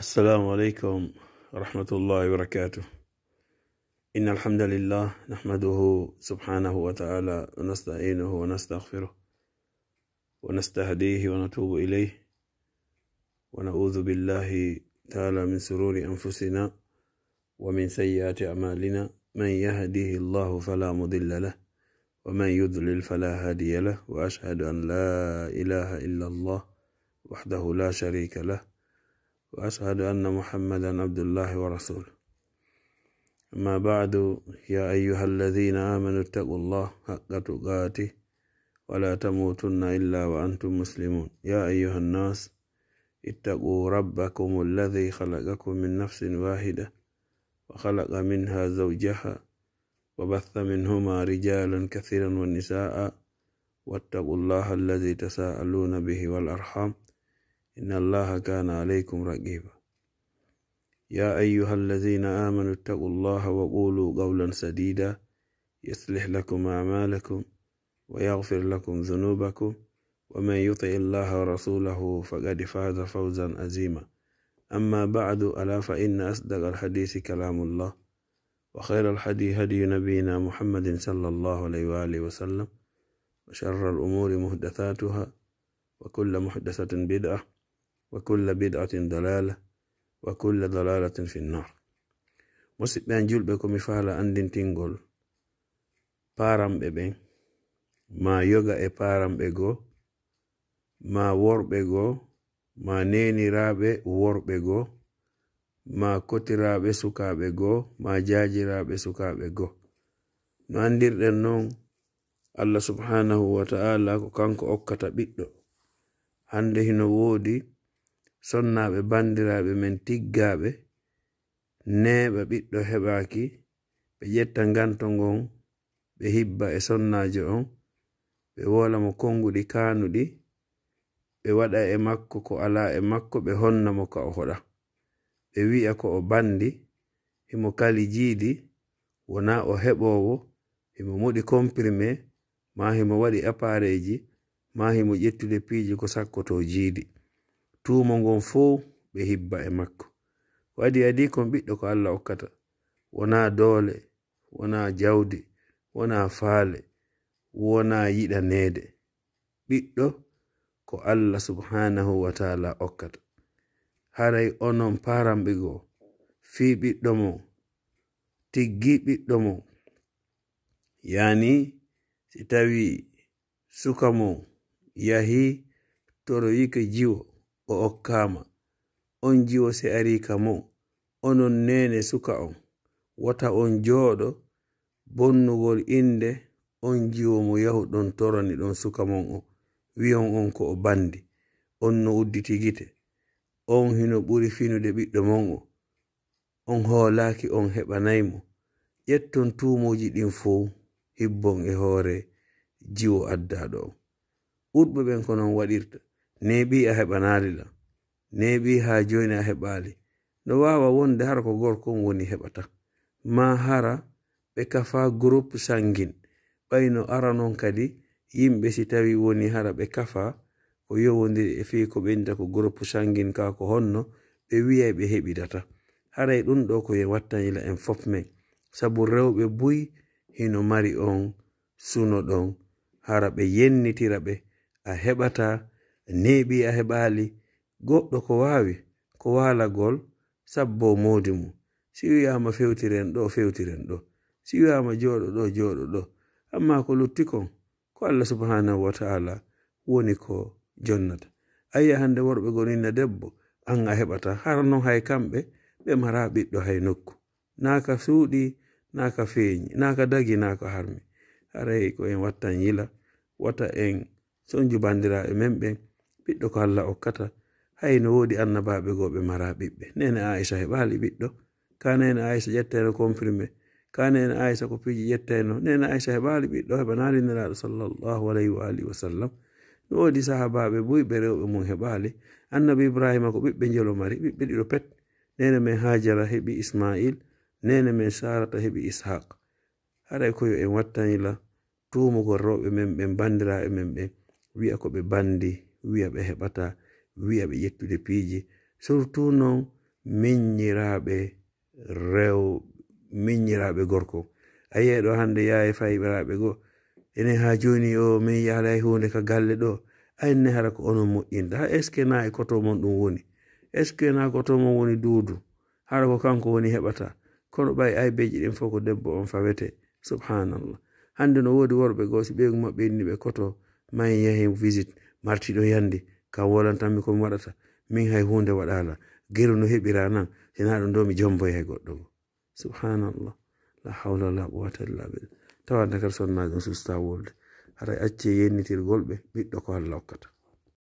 السلام عليكم ورحمة الله وبركاته إن الحمد لله نحمده سبحانه وتعالى ونستعينه ونستغفره ونستهديه ونتوب إليه ونعوذ بالله تعالى من سرور أنفسنا ومن سيئات أعمالنا من يهديه الله فلا مضل له ومن يضلل فلا هادي له وأشهد أن لا إله إلا الله وحده لا شريك له وأشهد أن محمدا عبد الله ورسوله أما بعد يا أيها الذين آمنوا اتقوا الله حق تقاته ولا تموتن إلا وأنتم مسلمون يا أيها الناس اتقوا ربكم الذي خلقكم من نفس واحدة وخلق منها زوجها وبث منهما رجالا كثيرا ونساء واتقوا الله الذي تساءلون به والأرحام إن الله كان عليكم رقيبا يا أيها الذين آمنوا اتقوا الله وقولوا قولا سديدا يصلح لكم أعمالكم ويغفر لكم ذنوبكم ومن يطع الله ورسوله فقد فاز فوزا عظيما أما بعد ألا فإن أصدق الحديث كلام الله وخير الحديث هدي نبينا محمد صلى الله عليه وآله وسلم وشر الأمور محدثاتها وكل محدثة بدعة وكل بدعة ضلالة وكل ضلالة في النار مسبي أن جلبي كمي فالا أندن تنقل بارم ببين ما يوغا اي بارم بيغو ما ور بيغو ما نيني رابي ور بيغو ma kotiraaɓe sukaaɓe goo ma jaajiraaɓe sukaaɓe goo no anndirɗen noon allah subhanahu wa ta'ala ko kanko okkata ɓiɗɗo hannde hino woodi sonnaɓe bandiraɓe men tiggaɓe neɓa ɓiɗɗo heɓaki ɓe ƴetta ganto ngon ɓe hibba e sonnajo on ɓe wola mo konguɗi kanuɗi ɓe waɗa e makko ko ala e makko ɓe honna mo ka o hoɗa ɓe wi'a ko o bandi himo kali jiidi wona o heɓowo himo muɗi comprimé ma himo waɗi appareji ma himo ƴettude piiji ko sakkoto jiidi tuumo ngon fuu ɓe hibba e makko wadi adi kon ɓiɗɗo ko allah hokkata wona doole wona jawdi wona faale wona yiɗaneede ɓiɗɗo ko allah subhanahu wa taala hokkata haray onon paramɓigo fii ɓiɗɗo mo tiggi ɓiɗɗo mo yaani si tawi suka mo yahi toroyike jiwo o okkama on jiwo se arika mo onon nene suka on wata on jooɗo bonnugol inde on jiwo mo yahu ɗon torani ɗon suka mon o wi'on on ko o bandi on no udditi gite on hino ɓuri finude ɓiɗɗo mon o on hoolaki on heɓanaymo ƴetton tumuji ɗin fou hibbon e hoore jiwo addaɗo on ɓuɗɓe ɓen ko non waɗirta neɓi a heɓanali ɗam neɓi ha joni a heɓali no wawa wonde hara ko gorkon woni heɓata ma hara ɓe kafa groupe sangin ɓayno ara non kadi yimɓe si tawi woni hara ɓe kafa ko yowodiri e fii ko ɓenta ko groupe sangin ka ko honno ɓe wiyay ɓe heɓidata haray ɗum ɗo ko e wattayila en fof men sabu rewɓe buy hino mari on suno ɗon hara ɓe yennitira ɓe a heɓata neɓi a heɓali goɗɗo ko wawi ko walagol sabbo modi mum si wiyama fewtiren ɗo fewtiren ɗo si wiyama joɗo ɗo joɗo ɗo amma ko luttikon ko allah subhanahu wataala woni ko jonnata ayiya hande worɓe goninna debbo an a heɓata harno hay kamɓe ɓe mara ɓiɗɗo hay nokku naka suuɗi naka feeñi naka dagi naka harmi haray ko en wattan yila wata en sonjubandiraɓe men ɓen ɓiɗɗo ko allah hokkata hay no woodi annabaɓe go ɓe mara ɓiɓɓe nene aisha heɓali ɓiɗɗo ka nene aisha ƴettaino confirmé ka nene aisha ko piiji ƴettaino nene aisha heɓali ɓiɗɗo heɓanarinniraɗo sallllahu alayhi wa alihi wasallam no woodi sahabaɓe ɓuyɓe rewɓe mum heɓali annabi ibrahima ko ɓiɓɓe jelomari ɓiɓɓe ɗiɗo pet nene men hajara heɓi ismail nene men sarata heɓi ishaq haɗa koyo en wattanila tumugol rewɓe men ɓe bandiraɓe men ɓe wi'a ko ɓe bandi wi'a ɓe heɓata wi'a ɓe ƴettude piiji surtout noon miññiraaɓe rew miññiraaɓe gorko a yiyeɗo hannde yaye fayiɓiraaɓe goo ene haa jooni o min yahlay huunde ka galle ɗo ayne hara ko onon moƴƴinta ha est ce que naa e koto mon ɗum woni est ce que naa koto mon woni duudu hara ko kanko woni heɓata kono ɓay aybeeji ɗin fof ko debbo on fawete subhanallah hannde no woodi worɓe goo so ɓeygu maɓɓe inni ɓe koto mayen yahi visite martiɗo yande kam wolantanmi komi waɗata min hay hunde waɗala geru no heɓira nan sina ɗum ɗo mi jomboy hay goɗɗogo subhanallah la hawla la quwata illa bila tawa dakar sonnaɗum sustawolde haɗa acce yennitirgolɓe ɓiɗɗo ko allah hokkata